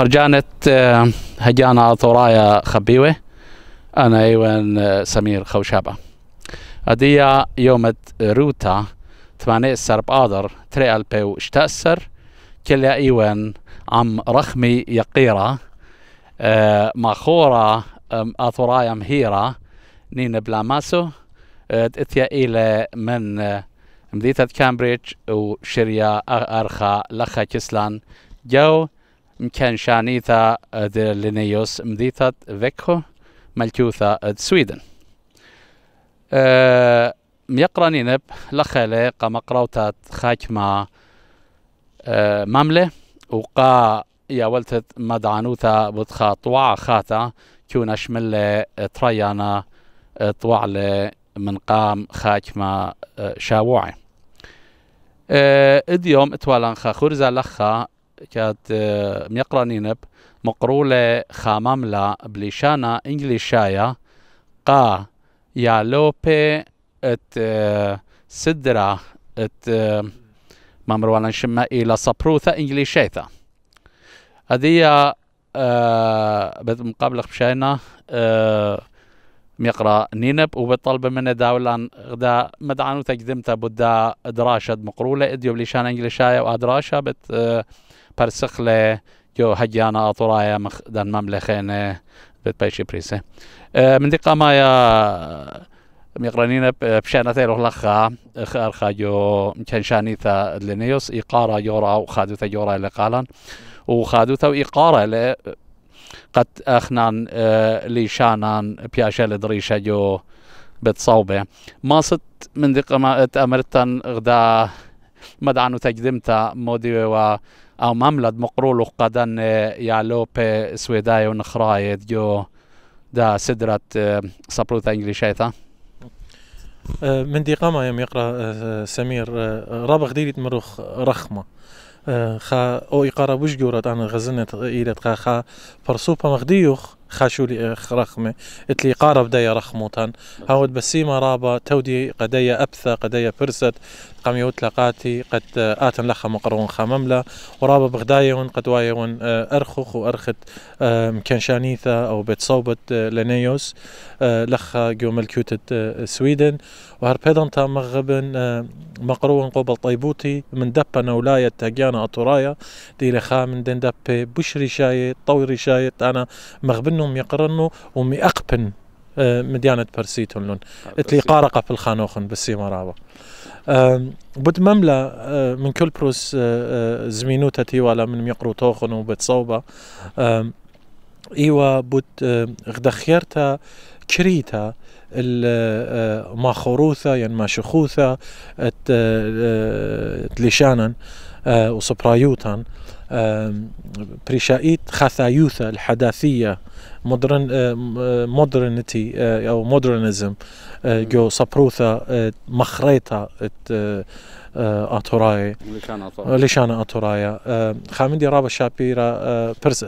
فرجانت آه، هجانا ثورايا خبيوة أنا إيوان آه، سمير خوشابة أديا يومت روتا ثمانية سرب آدر تري ألبيو اشتأسر كلا إيوان عم رخمي يقيرة أه مخورة أثورايا مهيرة نين بلاماسو اتيا آه، إلى من مديتة كامبريدج وشريا أرخا لخا كسلان جو mkanskjanita ed Linnaeus mditat Växjö maltjuta سويدن Sweden. أه، نب لخالي قا مقراوتات خاكما أه، مملة وقا يا ولتت مدعنوتا بتخا طوع خاتا كونا شملة تريانا طوع من قام خاكما أه، شاوعي اديوم اتوالان خا خورزا لخا كات آه، ميقرانينب مقرولة خاماملا بليشانا انجليشايا قا يا لوبي ات آه، سدرا ات ممروانا آه، شما الى صبروثا انجليشايثا هذه بمقابلة بشاينا أه مقرا نينب وبطلب من داولا غدا مدعانو تقدمتا بدا دراشة مقرولة اديو بليشان انجليشايا وادراشة بت برسخلة آه، جو هجيانا اطرايا مخدان مملخين آه، بت بيشي بريسة آه، من دقا مايا ميقرانين بشانة تيرو لخا خارخا جو كان شانيثا لنيوس إقارة يورا وخادو وخادوثا يورا اللي قالن وخادوثا وإقارة قد اخنان آه، ليشانان بياشال دريشا جو بتصوبه ما صد من ذي قما امرتن غدا مدعنو تجدمتا مودي و او مملد مقرولو قدن آه، يعلو بي سويداي ونخرايد جو دا سدرة آه، سابروتا انجليشيتا من دي قامة يقرأ سمير رابغ ديريت مروخ رخمة خا او يقرا بوش جورت انا غزنت ايلت خا خا برسوبا مخديوخ لي رخمة قلت لي قارب دايا رخموتن هاود بسيمة رابا تودي قديا أبثى قديا برست يوت لقاتي قد آتن لخا مقرون خامملة ورابا بغدايون قد وايون أرخخ آه، وأرخت آه، مكانشانيثا أو بيت صوبت آه، لنيوس لخا جو ملكوتة سويدن وهربيضن تا مغبن مقرون قبل طيبوتي من دبا نولاية تاقيانا أطرايا دي لخا من دن دبي بشري شايت طوري شايت أنا مغبن انهم يقرنوا ومي اقبن آه، مديانة برسيتون لون آه، اتلي قارقة في الخانوخن بالسيما رابا بود مملة آه، من كل بروس زمينوتا تيوالا من ميقرو توخن وبتصوبة ايوا بود غدخيرتا كريتا ما يعني ما شخوثة تليشانا آه، وصبرايوتان بريشايت خثايوثا الحداثية مودرن آه، آه، مودرنتي أو مودرنزم جو سبروثا مخريتا اتوراي لشان اتوراي خامندي رابا شابيرا برس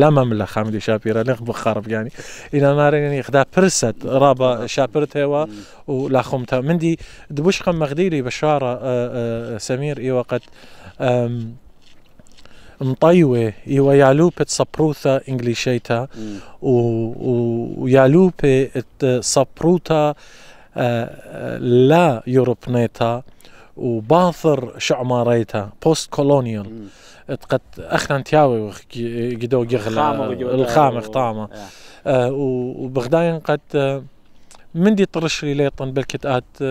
لەمەم لە خەمدی شاپیرە لەخ بخەرب ینی يعني. ئینا نارێنی يعني خدا پرسەت رابا شاپرت هێوە و لا خۆمتە مندی دبوشقە مەغدیری بە شارە آه، آه، سەمیر ئێوەقەت مطيوة إيوا يالوبة صبروثا إنجليشيتا ويالوبة صبروتا آه، لا يوروبنيتا وباثر شعماريتا بوست كولونيال تقد اخنا تياوي قدو الخامه آه، الخامق طامه آه. آه، وبغداين قد من دي طرش لي ليطن بلكت ات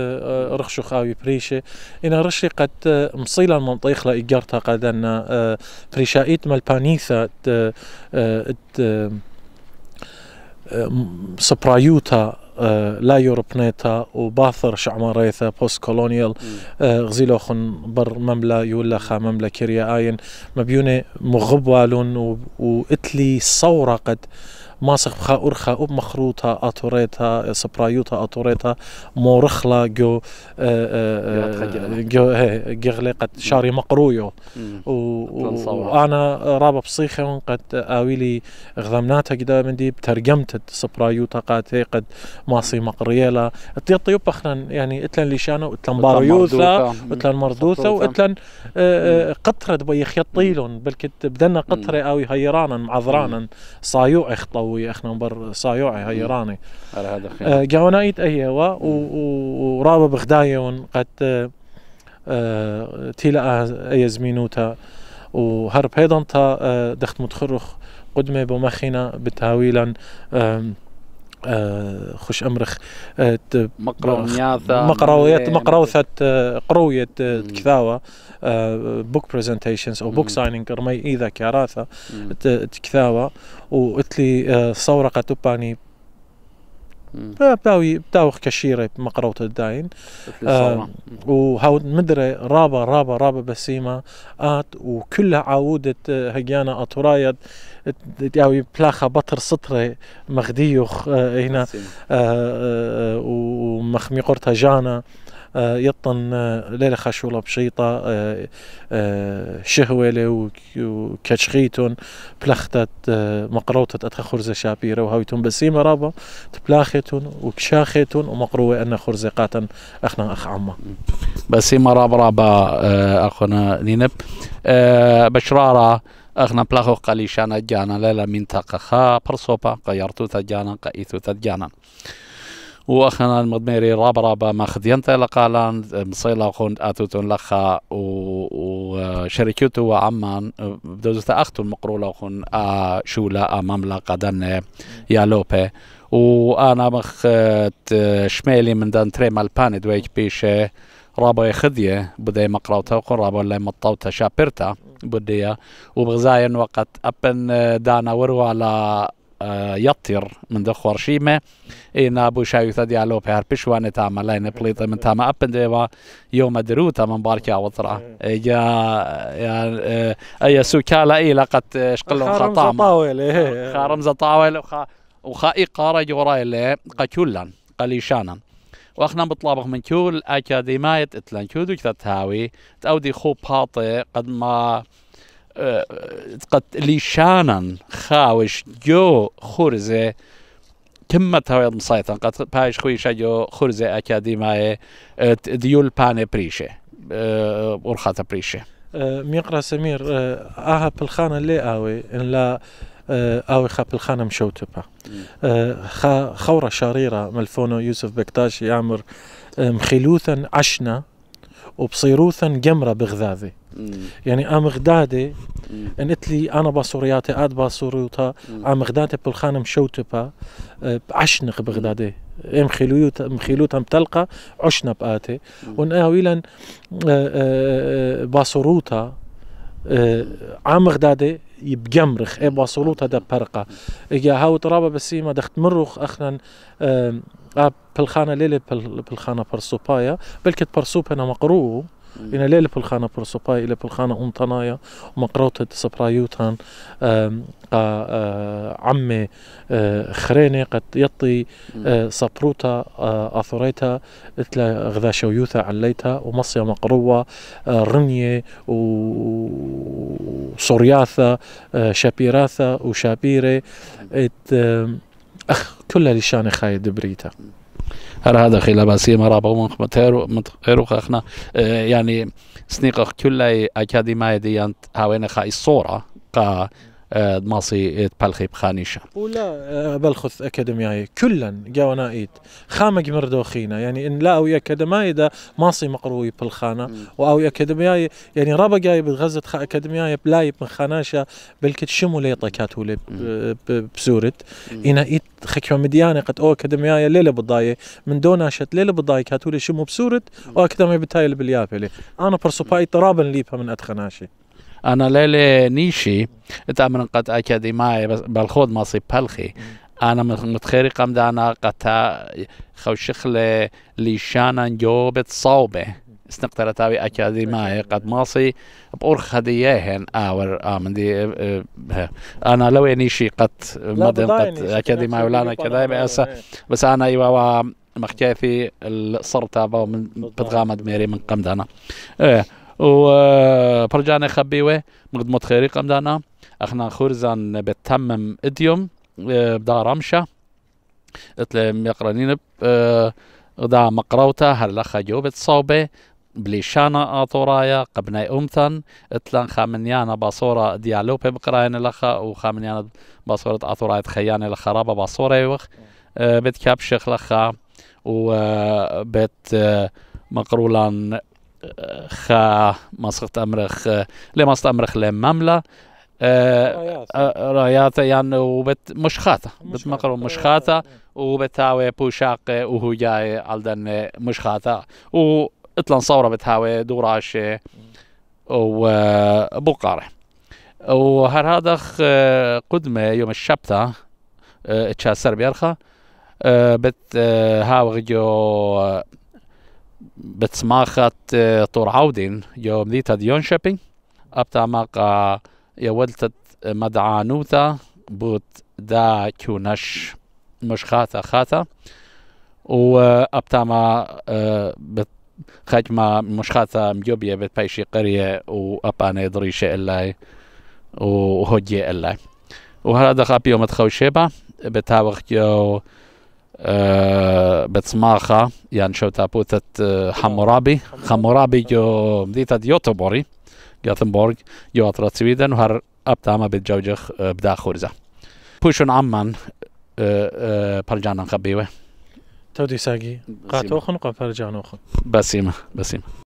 رخشو خاوي بريشة إن رشي قد مصيلة المنطيخ لا إجارتها قد أن مال مالبانيثا سبرايوتا آه، لا يوروب نيتا وباثر شعماريثا بوست كولونيال غزيلو خن بر مملا يولا خا مملا كيريا آين مبيوني مغبوالون واتلي صورة قد ماسخ خاور خاوب مخروطة أطوريتا سبرايوتا أطوريتا مورخلا جو جو غلقت شاري مقرويو وانا رابع بصيخة قد اويلي غضمناتها كده من دي بترجمت سبرايوتا هي قد ماسي مقريلا الطيب اخنا يعني اتلن ليشانا واتلن باريوثا واتلن مردوثا واتلن قطرة بيخيطيلون بلكت بدنا قطرة اوي هيرانا معذرانا صايو اخطو ويا اخنا مبر صايوعي هاي راني على هذا خير ايت آه، اي هو ورابا بخدايون قد آه، آه، تيلا اي زمينوتا وهرب هيدن تا دخت متخرخ قدمي بمخينا بتاويلا آه خش امرخ آه مقرويات مقروثة آه، قروية آه، تكثاوة بوك آه، برزنتيشنز او بوك ساينينغ رمي اذا كراثة تكثاوة وقلت لي صورقة تباني بتاوي بتاوخ كشيرة مقروط الداين آه وهاو مدري رابا رابا رابا بسيمة آت وكلها عاودة آه، هجانا اطرايا تاوي بلاخة بطر سطرة مغديوخ آه هنا آه, آه،, آه، ومخمي قرطة جانا آه، يطن آه، ليلة خشولة بشيطة آه، شهويلة وكشخيتون بلختت مقروطة أتخ خرزة شابيرة وهويتون بسيمة رابا تبلاختون وكشاختون ومقروة أن خرزة قاتن أخنا أخ عمّا بسيمة رابا رابا أخونا نينب بشرارة اخنا بلاخو قليشانا جانا ليلة منطقة خا برصوبة قيرتو تجانا قيثو تجانا واخنا المضميري راب رابا ماخذ ينطلق لان مصيلا خون اتوتون لخا وشركته وعمان بدوزة اختو المقرولة خون آ شولا آ مملكة يا لوبي وانا مخت شمالي من دان تريما الباني دويك بيشه رابا خذية بدي مقراوتا وقن رابا اللي مطاوتا شابرتا بدي وبغزاين وقت ابن دانا وروا على يطير من دخور شيمة إن إيه، أبو شايو تدي على بحر بشوان تاما لين بليط من تاما أبن ديوا يوم دروتا من باركة وطرة إيه. إيه، يا يا يا سوكالا إي لقد شقلهم خطام خارم زطاويل وخا وخا إقارة جوراي اللي قتولا قليشانا واخنا بطلابه من كل اكاديمية اتلان كودو كتا تاوي تاودي خوب باطي قد ما قد لشانا خاوش جو خرزه كما تاويل مسيطن قد بايش خويشا جو خرزه أكاديمية أه، ديول باني بريشه أه، ورخاتا بريشه أه، ميقرا سمير اها بالخانه لي اوي ان لا اوي خا بالخانة مشوتبه خورة شريرة ملفونو يوسف بكتاشي يعمر مخلوثا عشنا وبصيروثا جمرة بغذاذي يعني ام غدادي ان اتلي انا باصورياتي اد باصوريوتا ام غدادي بالخانة مشوتبا آه، بعشنق بغدادي ام خيلوت ام خيلوت ام تلقى عشنا باتي ون اويلا آه آه، باصوروتا عام غدادة يبجمرخ اي بوصولوت هذا برقه يا هاو ترابا بس ما دخت مروخ اخنا اب آه، بالخانه ليلي بالخانه برسوبايا بلكت برسوب انا مقروه ina lele pulkhana pursupai ile pulkhana umtanaya maqrota tsprayutan عمي خريني قد يطي سبروتا اثوريتا اتلا غذا شويوثا عليتا ومصيا مقروة رنية وصورياثا شابيراثا وشابيري ات اخ كلها لشان خايد بريتا هر هذا خیلی بسی مرا با من متهرو خخنا یعنی سنیقه کلی اکادیمای دیانت هاوین خای سورا قا آه، ماسي تبلخي بخانيشة ولا آه، بلخث أكاديمياي كلا جاونا إيد خامق مردوخينا يعني إن لا او أكاديمياي دا ماسي مقروي بالخانة او أكاديمياي يعني ربا جاي بغزة أكاديمياي بلاي من خاناشة بلكت شمو ليطا كاتولي بسورت إنا ايت خكيو مديانة قد أو أكاديمياي ليلة بضاية من دون شت ليلة بضاية كاتولي شمو بسورت أو أكاديمياي بتايل باليافلي أنا برسوباي طرابا ليبها من أتخناشي انا ليلة نيشي انت من قد ماي بالخود ماصي بلخي انا متخيري قم دانا قتا خوشخ ليشانا نجو صوبه استنقتر تاوي ماي قد ماصي بأور خديهن اور امن دي انا لو نيشي قد مدن قد اكاديماي ولا انا كذا بس انا ايوا مخكافي الصرتابة من بتغامد ميري من قمدنا وبرجعنا خبيوه نقدموا تخريقه مدانا أخنا خرزا بتمم اديوم آه، بدار رمشه اتلم يقرنين غدا آه، مقراوتا هرلخا جوبت صوبه بليشانا اطورايا قبنا امثن اتلان خامنيانا باصورة ديالوبي بقراين لخا وخامنيانا باصورة اطورايا تخيانا لخرابة باصورة يوخ آه، بيت كابشخ لخا وبيت مقرولان خا مسقط امرخ لمسقط امرخ لمملة آه، رايات آه، يعني وبت مش خاطة بتمقر مش خاطة آه. وبتاوي بوشاق وهو جاي على مش خاطة واطلن صورة بتهاوي دوراش وبقارة وهر هذا قدمة يوم الشبتة اتشا سربيرخا بت هاوغ جو بتسماخت آه، طور عودين يو مديتا ديون شابين ابتا ماقا يولتت مدعانوتا بوت دا كونش مش خاتا خاتا و ابتا ما آه، بت خجمة مش خاتا مجوبية بت قرية و ابا ندريشي اللاي و هجي اللاي و هلا دخابيو متخوشيبا بتاوخ يو آه، بتسماخا يعني شو تابوتة آه، حمورابي حمورابي جو مديتة يوتوبوري جاثنبورغ جو أطرة سويدن وهر أبتاما بتجوجخ آه، بدا خورزة بوشون عمان برجانا خبيوه تودي ساقي قاتوخن قفر جانوخن بسيمة بسيمة